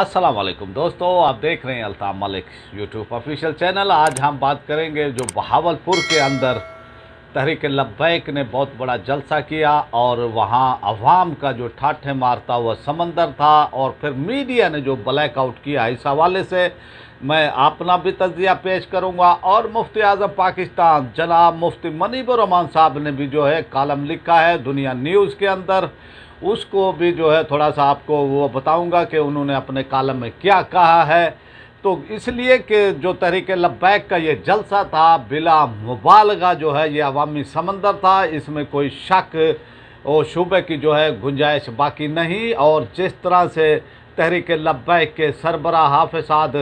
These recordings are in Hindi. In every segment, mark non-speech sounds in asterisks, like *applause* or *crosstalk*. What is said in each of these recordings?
अस्सलाम वालेकुम दोस्तों आप देख रहे हैं Altaf Malik YouTube official channel आज हम बात करेंगे जो बहावलपुर के अंदर तहरीक लब्बैक ने बहुत बड़ा जलसा किया और वहाँ अवाम का जो ठाठे मारता हुआ समंदर था और फिर मीडिया ने जो ब्लैकआउट किया इस हवाले से मैं अपना भी तजिया पेश करूँगा और मुफ्ती आज़म पाकिस्तान जनाब मुफ्ती मनीबर रहमान साहब ने भी जो है कॉलम लिखा है दुनिया न्यूज़ के अंदर उसको भी जो है थोड़ा सा आपको वो बताऊंगा कि उन्होंने अपने कालम में क्या कहा है तो इसलिए कि जो तहरीक लब्बैक का ये जलसा था बिला मुबालगा जो है ये अवामी समंदर था इसमें कोई शक और शुबे की जो है गुंजाइश बाकी नहीं और जिस तरह से तहरीक लब्बैक के सरबरा हाफसाद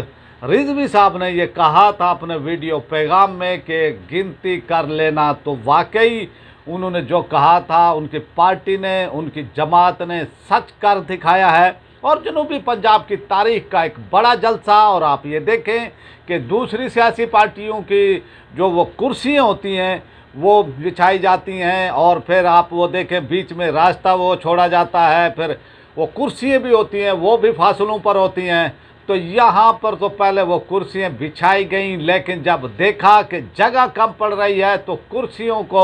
रिजवी साहब ने यह कहा था अपने वीडियो पैगाम में कि गिनती कर लेना तो वाकई उन्होंने जो कहा था उनकी पार्टी ने उनकी जमात ने सच कर दिखाया है और जनूबी पंजाब की तारीख का एक बड़ा जलसा और आप ये देखें कि दूसरी सियासी पार्टियों की जो वो कुर्सियाँ होती हैं वो बिछाई जाती हैं और फिर आप वो देखें बीच में रास्ता वो छोड़ा जाता है फिर वो कुर्सियाँ भी होती हैं वो भी फासलों पर होती हैं तो यहाँ पर तो पहले वो कुर्सियाँ बिछाई गई लेकिन जब देखा कि जगह कम पड़ रही है तो कुर्सियों को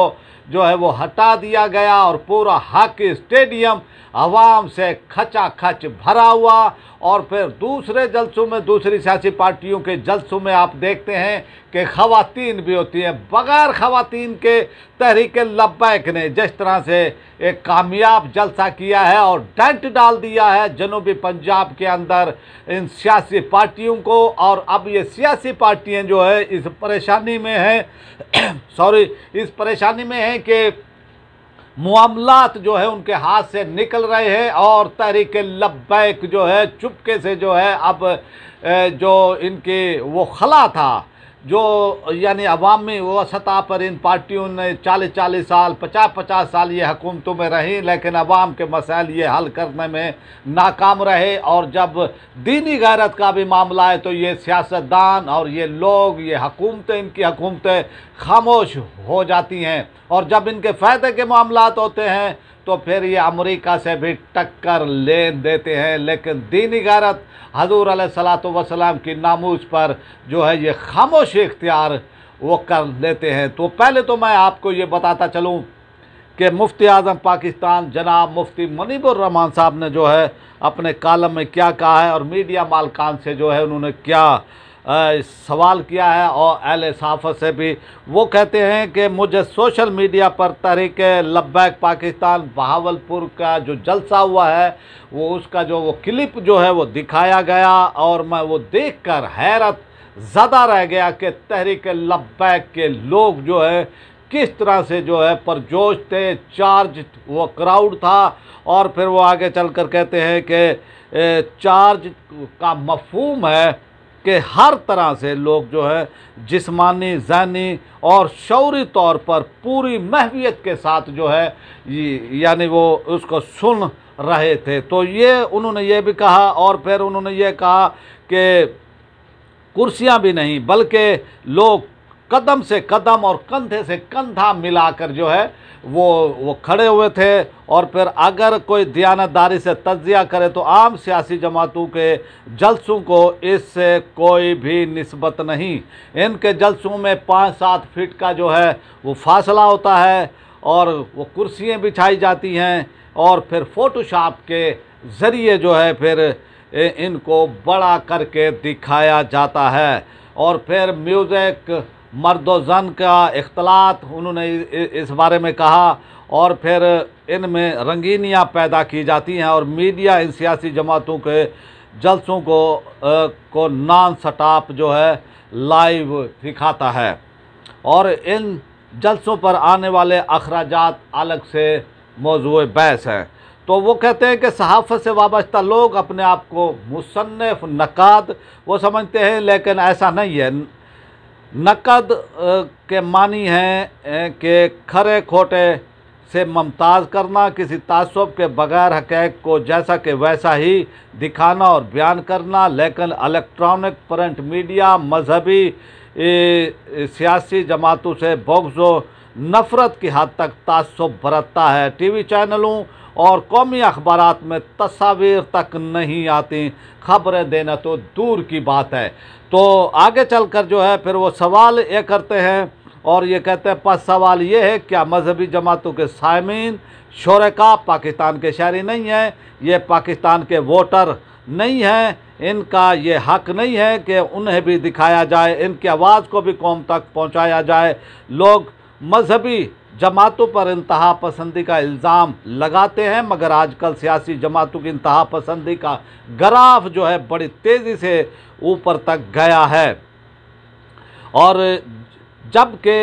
जो है वो हटा दिया गया और पूरा हॉकी स्टेडियम आवाम से खचा खच भरा हुआ और फिर दूसरे जलसों में दूसरी सियासी पार्टियों के जलसों में आप देखते हैं कि खातन भी होती हैं बगैर खातन के तहरीक लब्बैक ने जिस तरह से एक कामयाब जलसा किया है और डेंट डाल दिया है जनूबी पंजाब के अंदर इन सियासी पार्टियों को और अब ये सियासी पार्टियां जो है इस परेशानी में हैं *clears throat* सॉरी इस परेशानी में हैं कि मामलात जो है उनके हाथ से निकल रहे हैं और तहरीक लब्बैक जो है चुपके से जो है अब जो इनके वो खला था जो यानी अवाम में वो सतह पर इन पार्टियों ने चालीस चालीस साल पचास पचास साल ये हुकूमतों में रही लेकिन अवाम के मसाइल ये हल करने में नाकाम रहे और जब दीनी गैरत का भी मामला है तो ये सियासतदान और ये लोग ये हकूमतें इनकी हकूमतें खामोश हो जाती हैं और जब इनके फ़ायदे के मामला होते हैं तो फिर ये अमरीका से भी टक्कर ले देते हैं लेकिन दीनी गारत हजूर सलात वसलाम की नामूज पर जो है ये खामोशी इख्तियार वो कर लेते हैं तो पहले तो मैं आपको ये बताता चलूँ कि मुफ्ती आज़म पाकिस्तान जनाब मुफ्ती मनीबुररहमान साहब ने जो है अपने कालम में क्या कहा है और मीडिया मालकान से जो है उन्होंने क्या सवाल किया है और एल एसाफ से भी वो कहते हैं कि मुझे सोशल मीडिया पर तहरीक लब्बैक पाकिस्तान बहावलपुर का जो जलसा हुआ है वो उसका जो वो क्लिप जो है वो दिखाया गया और मैं वो देख कर हैरत ज़्यादा रह गया कि तहरीक लब्बैक के लोग जो है किस तरह से जो है परजोश थे चार्ज वो क्राउड था और फिर वो आगे चलकर कहते हैं कि चार्ज का मफहूम है कि हर तरह से लोग जो है जिस्मानी जहनी और शौरी तौर पर पूरी महवियत के साथ जो है यानी वो उसको सुन रहे थे तो ये उन्होंने ये भी कहा और फिर उन्होंने ये कहा कि कुर्सियां भी नहीं बल्कि लोग कदम से कदम और कंधे से कंधा मिलाकर जो है वो वो खड़े हुए थे और फिर अगर कोई दयानतदारी से तजिया करे तो आम सियासी जमातों के जलसों को इससे कोई भी नस्बत नहीं इनके जलसों में पाँच सात फीट का जो है वो फासला होता है और वो कुर्सियाँ बिछाई जाती हैं और फिर फ़ोटोशॉप के ज़रिए जो है फिर इनको बड़ा करके दिखाया जाता है और फिर म्यूज़िक मर्द जन का अख्तलात उन्होंने इस बारे में कहा और फिर इनमें रंगीनियाँ पैदा की जाती हैं और मीडिया इन सियासी जमातों के जलसों को आ, को नान सटाप जो है लाइव दिखाता है और इन जलसों पर आने वाले अखराज अलग से मौजू बहस हैं तो वो कहते हैं कि सहाफ़त से वाबस्ता लोग अपने आप को मुसनफ़ नक़ाद वो समझते हैं लेकिन ऐसा नहीं है नकद के मानी हैं कि खरे खोटे से ममताज़ करना किसी तसब के बगैर हकैक को जैसा कि वैसा ही दिखाना और बयान करना लेकिन इलेक्ट्रॉनिक प्रिंट मीडिया मजहबी सियासी जमातों से बोगजो नफ़रत की हद तक तसब बरतता है टी वी चैनलों और कौमी अखबार में तस्वीर तक नहीं आती खबरें देना तो दूर की बात है तो आगे चलकर जो है फिर वो सवाल ये करते हैं और ये कहते हैं पास सवाल ये है क्या मजहबी जमातों के सामीन शरका पाकिस्तान के शहरी नहीं हैं ये पाकिस्तान के वोटर नहीं हैं इनका ये हक नहीं है कि उन्हें भी दिखाया जाए इनकी आवाज़ को भी कौम तक पहुंचाया जाए लोग मजहबी जमातों पर इंतहा पसंदी का इल्ज़ाम लगाते हैं मगर आजकल सियासी जमातों की इंतहा पसंदी का ग्राफ जो है बड़ी तेज़ी से ऊपर तक गया है और जबकि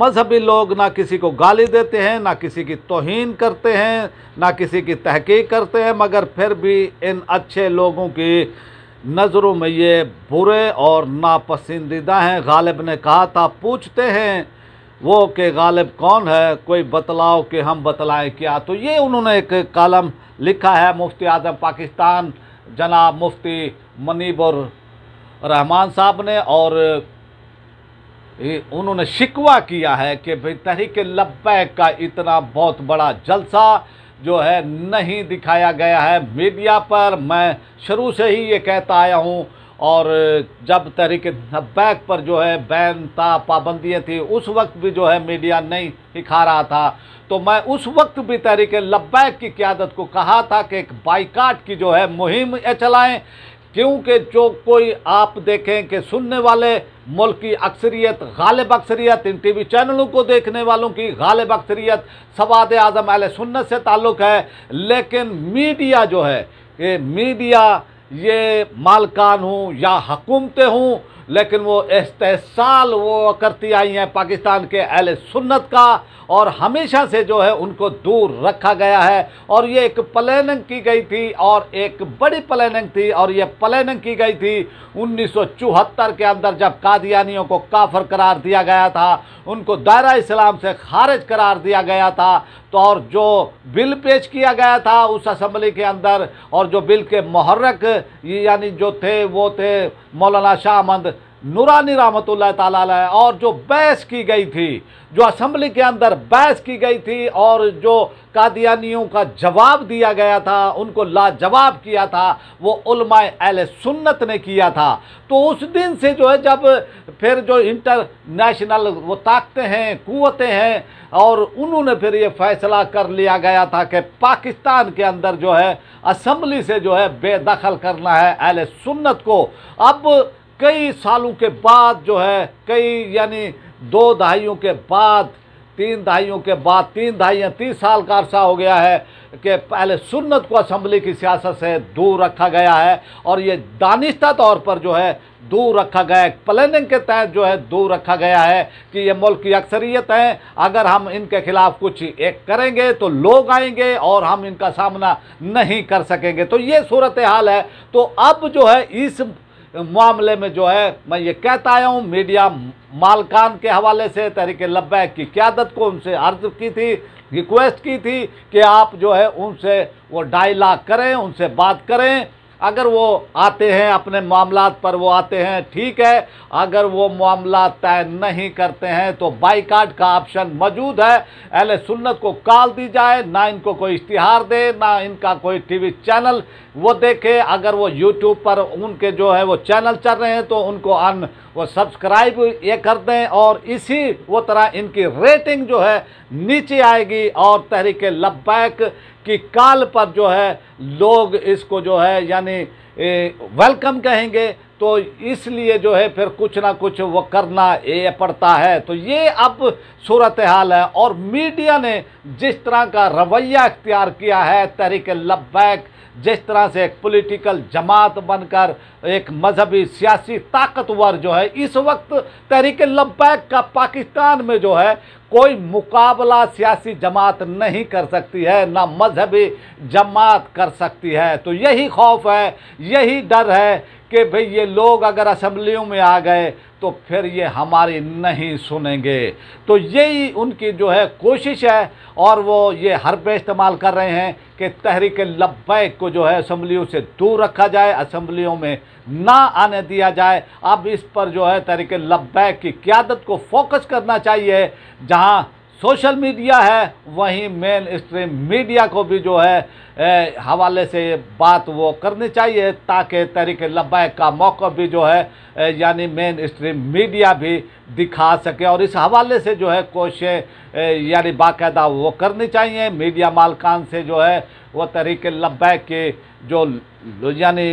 मजहबी लोग ना किसी को गाली देते हैं ना किसी की तोहन करते हैं ना किसी की तहकीक करते हैं मगर फिर भी इन अच्छे लोगों की नज़रों में ये बुरे और नापसंदीदा हैं गालिब ने कहा था पूछते हैं वो के गालिब कौन है कोई बतलाओ कि हम बतलाएं क्या तो ये उन्होंने एक कलम लिखा है मुफ्ती आजम पाकिस्तान जनाब मुफ्ती मनीबर रहमान साहब ने और उन्होंने शिकवा किया है कि भाई तहरीक लब्बैक का इतना बहुत बड़ा जलसा जो है नहीं दिखाया गया है मीडिया पर मैं शुरू से ही ये कहता आया हूँ और जब तहरीक बैक पर जो है बैन था पाबंदियाँ थी उस वक्त भी जो है मीडिया नहीं दिखा रहा था तो मैं उस वक्त भी तहरीक लब्बैक की क्यादत को कहा था कि एक बाइकाट की जो है मुहिम चलाएं क्योंकि जो कोई आप देखें कि सुनने वाले मुल्क की अक्सरियत गालिब अक्सरियत इन टी वी चैनलों को देखने वालों की गालिब अक्सरियत सवाद आजम अल सुन्नत से ताल्लुक़ है लेकिन मीडिया जो है ये मीडिया ये मालकान हूँ या हकूमतें हूँ लेकिन वो इस्तेसाल वो करती आई हैं पाकिस्तान के अहल सुन्नत का और हमेशा से जो है उनको दूर रखा गया है और ये एक प्लानिंग की गई थी और एक बड़ी प्लानिंग थी और ये प्लानिंग की गई थी 1974 के अंदर जब कादियानियों को काफर करार दिया गया था उनको दायरा इस्लाम से खारिज करार दिया गया था तो और जो बिल पेश किया गया था उस असम्बली के अंदर और जो बिल के महर्रक यानी जो थे वो थे मौलाना शाह मंद नूरानी रहमत ताला और जो बहस की गई थी जो असम्बली के अंदर बहस की गई थी और जो कादियानियों का जवाब दिया गया था उनको लाजवाब किया था वो उलमाए अहल सुन्नत ने किया था तो उस दिन से जो है जब फिर जो इंटरनेशनल वो ताकतें हैं कुतें हैं और उन्होंने फिर ये फैसला कर लिया गया था कि पाकिस्तान के अंदर जो है असम्बली से जो है बेदखल करना है अहल सुन्नत को अब कई सालों के बाद जो है कई यानी दो दहाइयों के बाद तीन दहाइयों के बाद तीन दहाइयाँ तीस साल का अरसा हो गया है कि पहले सुन्नत को असम्बली की सियासत से दूर रखा गया है और ये दानिश्ता तौर पर जो है दूर रखा गया है प्लानिंग के तहत जो है दूर रखा गया है कि ये मुल्क की अक्सरियत हैं अगर हम इनके खिलाफ कुछ एक करेंगे तो लोग आएंगे और हम इनका सामना नहीं कर सकेंगे तो ये सूरत हाल है तो अब जो है इस मामले में जो है मैं ये कहता आया हूँ मीडिया मालकान के हवाले से तहरीक लब्बैक की क्यादत को उनसे अर्ज की थी रिक्वेस्ट की थी कि आप जो है उनसे वो डायलाग करें उनसे बात करें अगर वो आते हैं अपने मामला पर वो आते हैं ठीक है अगर वो मामला तय नहीं करते हैं तो बाइकाट का ऑप्शन मौजूद है एल सुन्नत को काल दी जाए ना इनको कोई इश्तिहार दे ना इनका कोई टीवी चैनल वो देखे अगर वो यूट्यूब पर उनके जो है वो चैनल चल रहे हैं तो उनको अन वो सब्सक्राइब ये कर दें और इसी वो तरह इनकी रेटिंग जो है नीचे आएगी और तहरीक लब्बैक कि काल पर जो है लोग इसको जो है यानी वेलकम कहेंगे तो इसलिए जो है फिर कुछ ना कुछ वो करना ये पड़ता है तो ये अब सूरत हाल है और मीडिया ने जिस तरह का रवैया इख्तियार किया है तहरीक लब्बैक जिस तरह से एक पॉलिटिकल जमात बनकर एक मजहबी सियासी ताकतवर जो है इस वक्त तहरीक लब्बैक का पाकिस्तान में जो है कोई मुकाबला सियासी जमात नहीं कर सकती है ना मजहबी जमात कर सकती है तो यही खौफ है यही डर है कि भाई ये लोग अगर असम्बलियों में आ गए तो फिर ये हमारी नहीं सुनेंगे तो यही उनकी जो है कोशिश है और वो ये हर पे इस्तेमाल कर रहे हैं कि तहरीक लब्बैक को जो है असम्बलियों से दूर रखा जाए असम्बलियों में ना आने दिया जाए अब इस पर जो है तहरीक लब्बैक की क्यादत को फोकस करना चाहिए जहाँ सोशल मीडिया है वहीं मेन स्ट्रीम मीडिया को भी जो है हवाले से बात वो करनी चाहिए ताकि तहरीक लबैक का मौका भी जो है यानी मेन स्ट्रीम मीडिया भी दिखा सके और इस हवाले से जो है कोशिशें यानी बाकायदा वो करनी चाहिए मीडिया मालकान से जो है वो तहरीक लबैक के जो यानी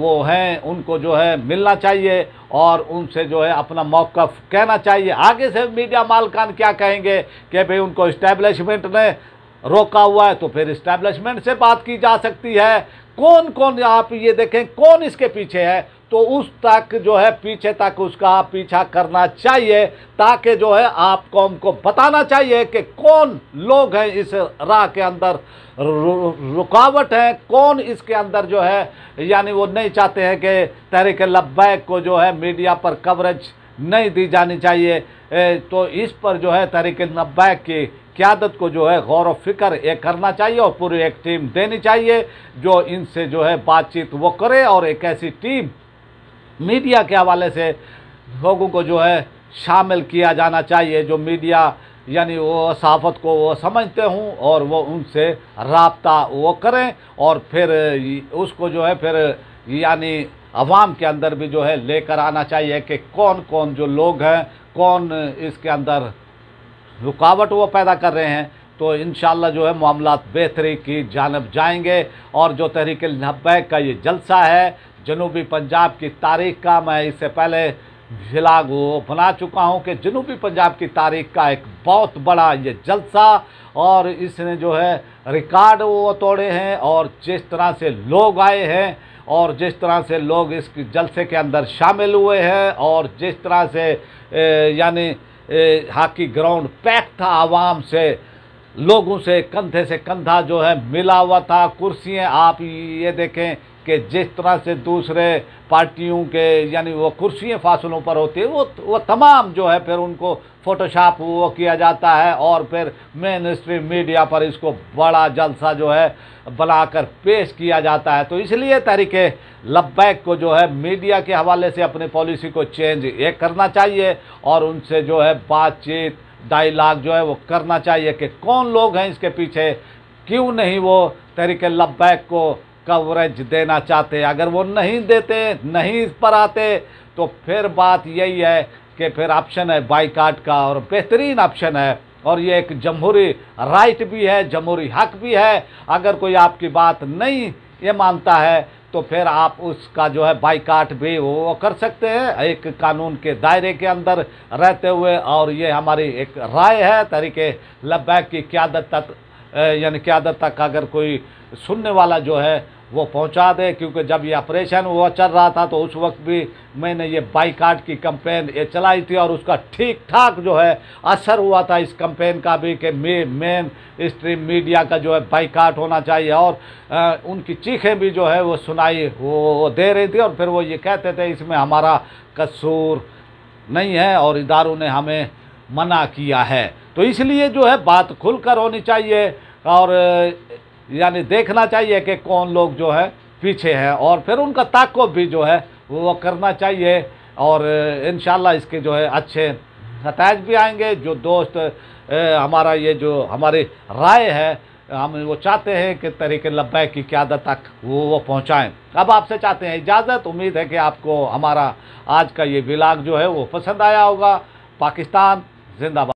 वो हैं उनको जो है मिलना चाहिए और उनसे जो है अपना मौक़ कहना चाहिए आगे से मीडिया मालकान क्या कहेंगे कि भाई उनको इस्टेब्लिशमेंट ने रोका हुआ है तो फिर इस्टेब्लिशमेंट से बात की जा सकती है कौन कौन आप ये देखें कौन इसके पीछे है तो उस तक जो है पीछे तक उसका पीछा करना चाहिए ताकि जो है आप कौम को बताना चाहिए कि कौन लोग हैं इस राह के अंदर रुकावट है कौन इसके अंदर जो है यानी वो नहीं चाहते हैं कि तहरीक लब्बैक को जो है मीडिया पर कवरेज नहीं दी जानी चाहिए तो इस पर जो है तहरीक लब्बैक की क्यादत को जो है गौर व फिक्र एक करना चाहिए और पूरी एक टीम देनी चाहिए जो इनसे जो है बातचीत वो करे और एक ऐसी टीम मीडिया के हवाले से लोगों को जो है शामिल किया जाना चाहिए जो मीडिया यानी वो सहाफ़त को वो समझते हों और वो उनसे रबता वो करें और फिर उसको जो है फिर यानी अवाम के अंदर भी जो है लेकर आना चाहिए कि कौन कौन जो लोग हैं कौन इसके अंदर रुकावट वो पैदा कर रहे हैं तो इन जो है मामला बेहतरी की जानब जाएंगे और जो तहरीक नब्बे का ये जलसा है जनूबी पंजाब की तारीख का मैं इससे पहले जिला वो बना चुका हूँ कि जनूबी पंजाब की तारीख का एक बहुत बड़ा ये जलसा और इसने जो है रिकॉर्ड वो तोड़े हैं और जिस तरह से लोग आए हैं और जिस तरह से लोग इस जलसे के अंदर शामिल हुए हैं और जिस तरह से यानी हॉकी ग्राउंड पैक था आवाम से लोगों से कंधे से कंधा जो है मिला हुआ था कुर्सियाँ आप ये देखें कि जिस तरह से दूसरे पार्टियों के यानी वो कुर्सियाँ फासलों पर होती है वो वो तमाम जो है फिर उनको फोटोशॉप वो किया जाता है और फिर मेन स्ट्रीम मीडिया पर इसको बड़ा जलसा जो है बनाकर पेश किया जाता है तो इसलिए तरीके लब्बैक को जो है मीडिया के हवाले से अपनी पॉलिसी को चेंज ये करना चाहिए और उनसे जो है बातचीत डायलाग जो है वो करना चाहिए कि कौन लोग हैं इसके पीछे क्यों नहीं वो तरीके लब्बैक को कवरेज देना चाहते अगर वो नहीं देते नहीं इस पर आते तो फिर बात यही है कि फिर ऑप्शन है बाईकाट का और बेहतरीन ऑप्शन है और ये एक जमहूरी राइट भी है जमहूरी हक भी है अगर कोई आपकी बात नहीं ये मानता है तो फिर आप उसका जो है बाईकाट भी वो कर सकते हैं एक कानून के दायरे के अंदर रहते हुए और ये हमारी एक राय है तरीके लब्बैक की क्यादत तक यानी क्यादत तक अगर कोई सुनने वाला जो है वो पहुंचा दे क्योंकि जब ये ऑपरेशन हुआ चल रहा था तो उस वक्त भी मैंने ये बाइकाट की कंपेन ये चलाई थी और उसका ठीक ठाक जो है असर हुआ था इस कंपेन का भी कि मे मेन स्ट्रीम मीडिया का जो है बाइकाट होना चाहिए और आ, उनकी चीखें भी जो है वो सुनाई वो, वो दे रही थी और फिर वो ये कहते थे इसमें हमारा कसूर नहीं है और इदारों ने हमें मना किया है तो इसलिए जो है बात खुलकर होनी चाहिए और यानी देखना चाहिए कि कौन लोग जो है पीछे हैं और फिर उनका ताक़ब भी जो है वो करना चाहिए और इन इसके जो है अच्छे नतज भी आएंगे जो दोस्त हमारा ये जो हमारी राय है हम वो चाहते हैं कि तरीके लब्बैक की क्यादत तक वो वो पहुँचाएँ अब आपसे चाहते हैं इजाज़त उम्मीद है कि आपको हमारा आज का ये विलाग जो है वो पसंद आया होगा पाकिस्तान जिंदाबाद